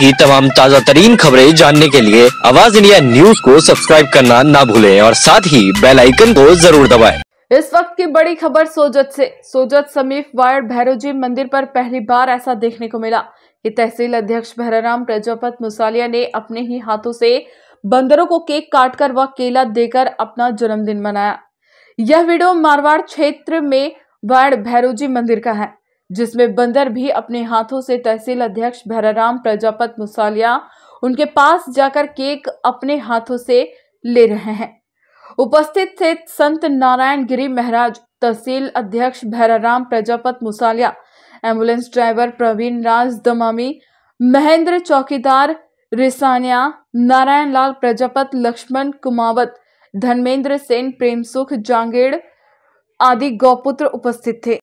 की तमाम ताज़ा तरीन खबरें जानने के लिए आवाज इंडिया न्यूज को सब्सक्राइब करना ना भूलें और साथ ही बेल आइकन को जरूर दबाएं। इस वक्त की बड़ी खबर सोजत से सोजत समीप वायर भैरोजी मंदिर पर पहली बार ऐसा देखने को मिला कि तहसील अध्यक्ष भैराराम प्रजापत मुसालिया ने अपने ही हाथों से बंदरों को केक काटकर व केला देकर अपना जन्मदिन मनाया यह वीडियो मारवाड़ क्षेत्र में वायर भैरोजी मंदिर का है जिसमें बंदर भी अपने हाथों से तहसील अध्यक्ष भैराराम प्रजापत मुसालिया उनके पास जाकर केक अपने हाथों से ले रहे हैं उपस्थित थे संत नारायण गिरी महाराज तहसील अध्यक्ष भैराराम प्रजापत मुसालिया एम्बुलेंस ड्राइवर प्रवीण राज दमामी महेंद्र चौकीदार रिसानिया नारायण लाल प्रजापत लक्ष्मण कुमावत धर्मेंद्र सेन प्रेमसुख जांगेड़ आदि गौपुत्र उपस्थित थे